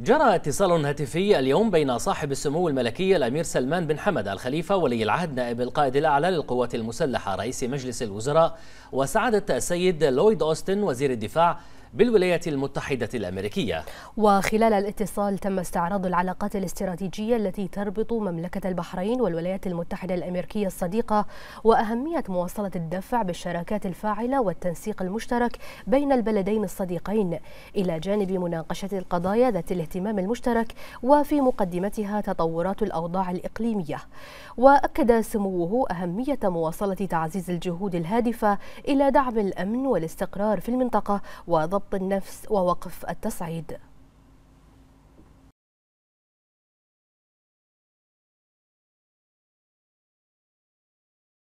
جرى اتصال هاتفي اليوم بين صاحب السمو الملكي الأمير سلمان بن حمد الخليفة ولي العهد نائب القائد الأعلى للقوات المسلحة رئيس مجلس الوزراء وسعادة السيد لويد أوستن وزير الدفاع بالولايات المتحدة الأمريكية وخلال الاتصال تم استعراض العلاقات الاستراتيجية التي تربط مملكة البحرين والولايات المتحدة الأمريكية الصديقة وأهمية مواصلة الدفع بالشراكات الفاعلة والتنسيق المشترك بين البلدين الصديقين إلى جانب مناقشة القضايا ذات الاهتمام المشترك وفي مقدمتها تطورات الأوضاع الإقليمية وأكد سموه أهمية مواصلة تعزيز الجهود الهادفة إلى دعم الأمن والاستقرار في المنطقة وضبط ضبط النفس ووقف التصعيد